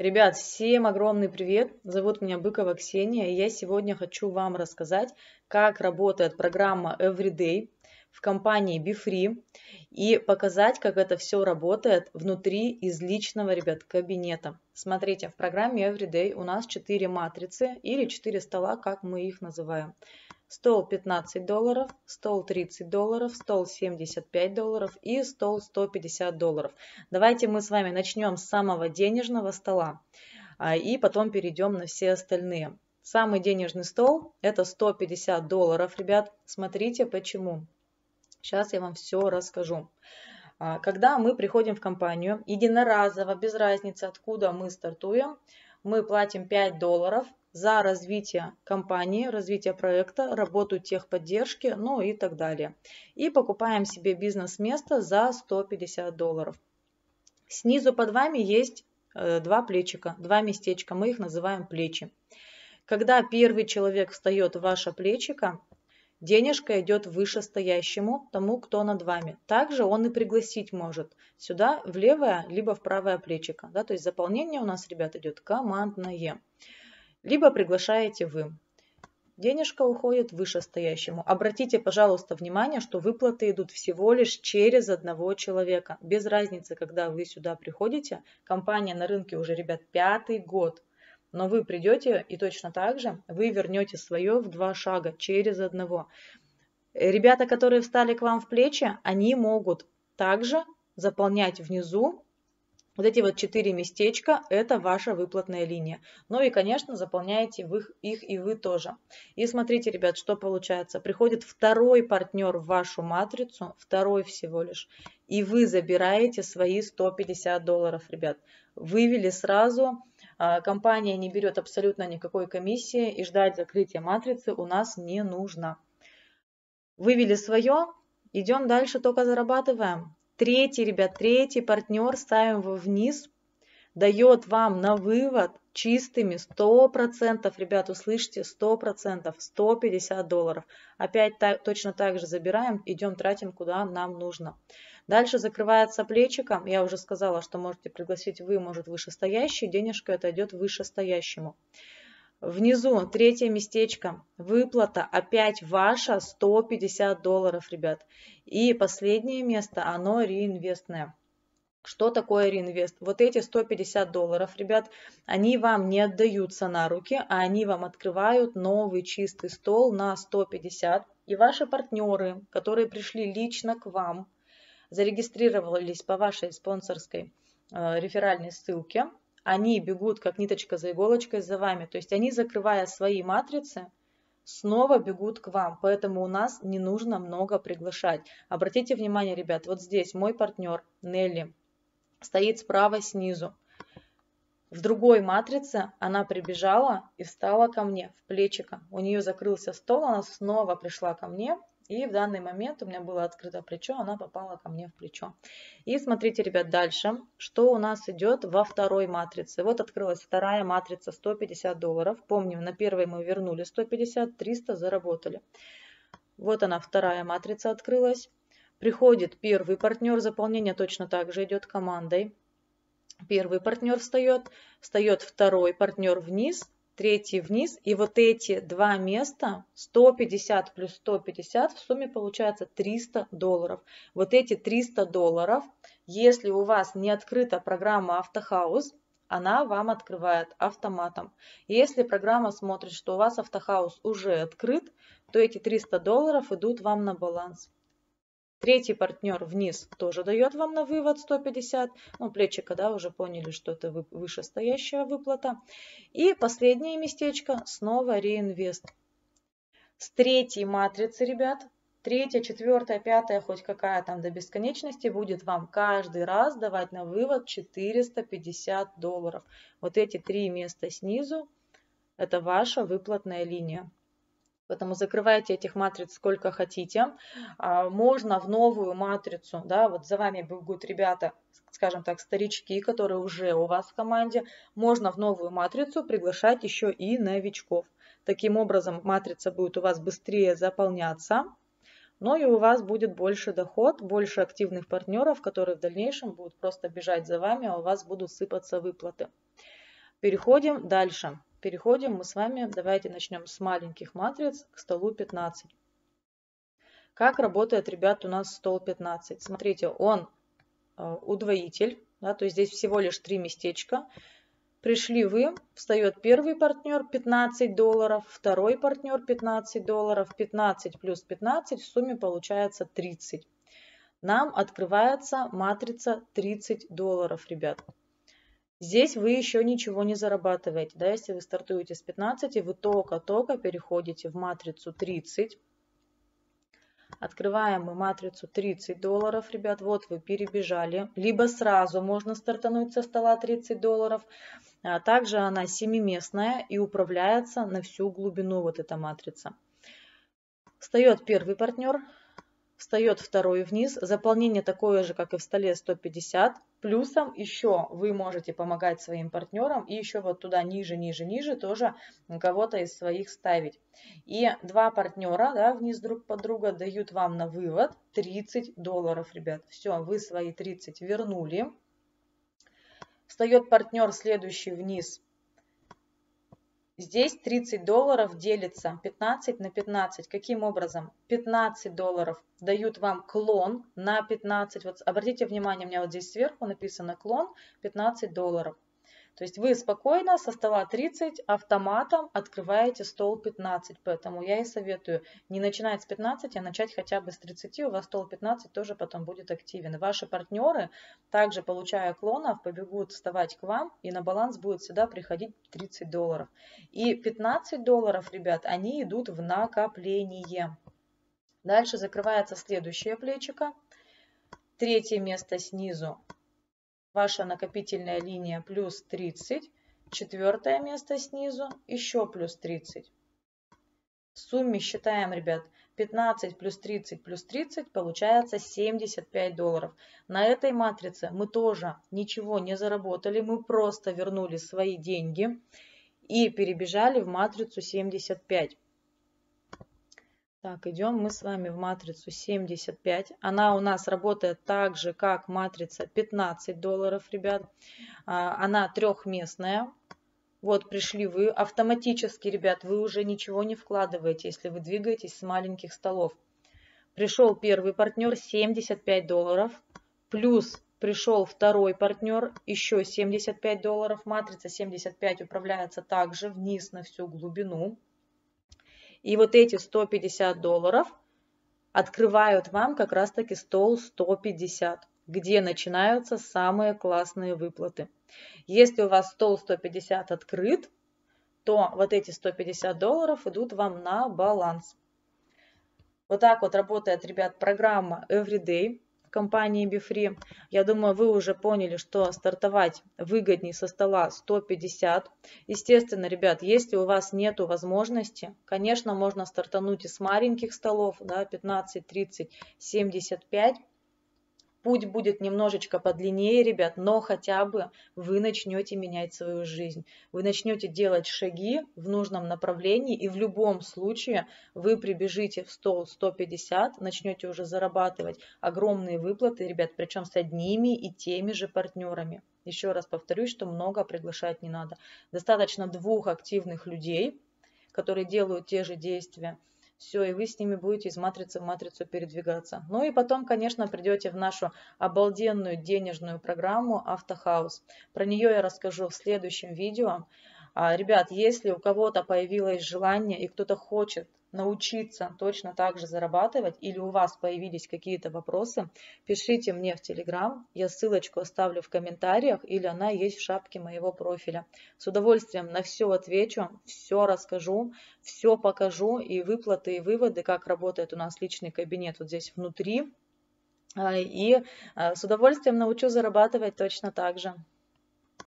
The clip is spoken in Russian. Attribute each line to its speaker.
Speaker 1: Ребят, всем огромный привет! Зовут меня Быкова Ксения, и я сегодня хочу вам рассказать, как работает программа Everyday в компании BeFree и показать, как это все работает внутри из личного, ребят, кабинета. Смотрите, в программе Everyday у нас 4 матрицы или 4 стола, как мы их называем стол 15 долларов, стол 30 долларов, стол 75 долларов и стол 150 долларов. Давайте мы с вами начнем с самого денежного стола а, и потом перейдем на все остальные. Самый денежный стол это 150 долларов, ребят. Смотрите почему. Сейчас я вам все расскажу. А, когда мы приходим в компанию, единоразово, без разницы откуда мы стартуем, мы платим 5 долларов за развитие компании, развитие проекта, работу техподдержки, ну и так далее. И покупаем себе бизнес-место за 150 долларов. Снизу под вами есть э, два плечика, два местечка, мы их называем плечи. Когда первый человек встает в ваше плечико, Денежка идет вышестоящему, тому, кто над вами. Также он и пригласить может сюда в левое, либо в правое плечико. Да, то есть заполнение у нас, ребят, идет командное. Либо приглашаете вы. Денежка уходит вышестоящему. Обратите, пожалуйста, внимание, что выплаты идут всего лишь через одного человека. Без разницы, когда вы сюда приходите. Компания на рынке уже, ребят, пятый год. Но вы придете и точно так же вы вернете свое в два шага через одного. Ребята, которые встали к вам в плечи, они могут также заполнять внизу вот эти вот четыре местечка – это ваша выплатная линия. Ну и, конечно, заполняете вы, их и вы тоже. И смотрите, ребят, что получается. Приходит второй партнер в вашу матрицу, второй всего лишь, и вы забираете свои 150 долларов, ребят. Вывели сразу а, компания не берет абсолютно никакой комиссии и ждать закрытия матрицы у нас не нужно. Вывели свое, идем дальше, только зарабатываем. Третий, ребят, третий партнер ставим его вниз, дает вам на вывод чистыми 100%, ребят, услышьте, 100%, 150 долларов. Опять так, точно так же забираем, идем тратим куда нам нужно. Дальше закрывается плечиком, я уже сказала, что можете пригласить вы, может вышестоящий, денежка это идет вышестоящему. Внизу третье местечко, выплата опять ваша 150 долларов, ребят. И последнее место, оно реинвестное. Что такое реинвест? Вот эти 150 долларов, ребят, они вам не отдаются на руки, а они вам открывают новый чистый стол на 150. И ваши партнеры, которые пришли лично к вам, зарегистрировались по вашей спонсорской э, реферальной ссылке, они бегут как ниточка за иголочкой за вами. То есть они, закрывая свои матрицы, снова бегут к вам. Поэтому у нас не нужно много приглашать. Обратите внимание, ребят, вот здесь мой партнер Нелли стоит справа снизу. В другой матрице она прибежала и встала ко мне в плечико. У нее закрылся стол, она снова пришла ко мне. И в данный момент у меня было открыто плечо, она попала ко мне в плечо. И смотрите, ребят, дальше, что у нас идет во второй матрице. Вот открылась вторая матрица 150 долларов. Помним, на первой мы вернули 150, 300 заработали. Вот она, вторая матрица открылась. Приходит первый партнер, заполнение точно так же идет командой. Первый партнер встает, встает второй партнер вниз, третий вниз. И вот эти два места, 150 плюс 150, в сумме получается 300 долларов. Вот эти 300 долларов, если у вас не открыта программа «Автохаус», она вам открывает автоматом. Если программа смотрит, что у вас автохаус уже открыт, то эти 300 долларов идут вам на баланс. Третий партнер вниз тоже дает вам на вывод 150. Ну, плечика, да, уже поняли, что это вышестоящая выплата. И последнее местечко снова реинвест. С третьей матрицы, ребят, третья, четвертая, пятая, хоть какая там до бесконечности, будет вам каждый раз давать на вывод 450 долларов. Вот эти три места снизу, это ваша выплатная линия. Поэтому закрывайте этих матриц сколько хотите. А, можно в новую матрицу, да, вот за вами бегут ребята, скажем так, старички, которые уже у вас в команде. Можно в новую матрицу приглашать еще и новичков. Таким образом, матрица будет у вас быстрее заполняться но ну и у вас будет больше доход, больше активных партнеров, которые в дальнейшем будут просто бежать за вами, а у вас будут сыпаться выплаты. Переходим дальше. Переходим мы с вами, давайте начнем с маленьких матриц к столу 15. Как работает, ребят, у нас стол 15? Смотрите, он э, удвоитель, да, то есть здесь всего лишь три местечка. Пришли вы, встает первый партнер 15 долларов, второй партнер 15 долларов, 15 плюс 15 в сумме получается 30. Нам открывается матрица 30 долларов, ребят. Здесь вы еще ничего не зарабатываете. Да? Если вы стартуете с 15, вы только-только переходите в матрицу 30. Открываем мы матрицу 30 долларов, ребят, вот вы перебежали. Либо сразу можно стартануть со стола 30 долларов. А также она семиместная и управляется на всю глубину вот эта матрица. Встает первый партнер, встает второй вниз, заполнение такое же, как и в столе 150, плюсом еще вы можете помогать своим партнерам и еще вот туда ниже, ниже, ниже тоже кого-то из своих ставить. И два партнера да, вниз друг под друга дают вам на вывод 30 долларов, ребят. Все, вы свои 30 вернули. Встает партнер следующий вниз Здесь 30 долларов делится 15 на 15. Каким образом? 15 долларов дают вам клон на 15. Вот обратите внимание, у меня вот здесь сверху написано клон 15 долларов. То есть вы спокойно со стола 30 автоматом открываете стол 15. Поэтому я и советую не начинать с 15, а начать хотя бы с 30. У вас стол 15 тоже потом будет активен. Ваши партнеры, также получая клонов, побегут вставать к вам и на баланс будет всегда приходить 30 долларов. И 15 долларов, ребят, они идут в накопление. Дальше закрывается следующее плечико. Третье место снизу ваша накопительная линия плюс 30, четвертое место снизу еще плюс 30. В сумме считаем, ребят, 15 плюс 30 плюс 30 получается 75 долларов. На этой матрице мы тоже ничего не заработали, мы просто вернули свои деньги и перебежали в матрицу 75. Так, идем мы с вами в матрицу 75. Она у нас работает так же, как матрица 15 долларов, ребят. А, она трехместная. Вот пришли вы. Автоматически, ребят, вы уже ничего не вкладываете, если вы двигаетесь с маленьких столов. Пришел первый партнер 75 долларов. Плюс пришел второй партнер, еще 75 долларов. Матрица 75 управляется также вниз на всю глубину. И вот эти 150 долларов открывают вам как раз-таки стол 150, где начинаются самые классные выплаты. Если у вас стол 150 открыт, то вот эти 150 долларов идут вам на баланс. Вот так вот работает, ребят, программа Everyday компании Бифри. Я думаю, вы уже поняли, что стартовать выгоднее со стола 150. Естественно, ребят, если у вас нет возможности, конечно, можно стартануть и с маленьких столов, да, 15, 30, 75. Путь будет немножечко подлиннее, ребят, но хотя бы вы начнете менять свою жизнь. Вы начнете делать шаги в нужном направлении, и в любом случае вы прибежите в стол 150 начнете уже зарабатывать огромные выплаты, ребят, причем с одними и теми же партнерами. Еще раз повторюсь, что много приглашать не надо. Достаточно двух активных людей, которые делают те же действия, все, и вы с ними будете из матрицы в матрицу передвигаться. Ну и потом, конечно, придете в нашу обалденную денежную программу «Автохаус». Про нее я расскажу в следующем видео. А, ребят, если у кого-то появилось желание и кто-то хочет научиться точно так же зарабатывать или у вас появились какие-то вопросы, пишите мне в Телеграм, я ссылочку оставлю в комментариях или она есть в шапке моего профиля. С удовольствием на все отвечу, все расскажу, все покажу и выплаты и выводы, как работает у нас личный кабинет вот здесь внутри. А, и а, с удовольствием научу зарабатывать точно так же.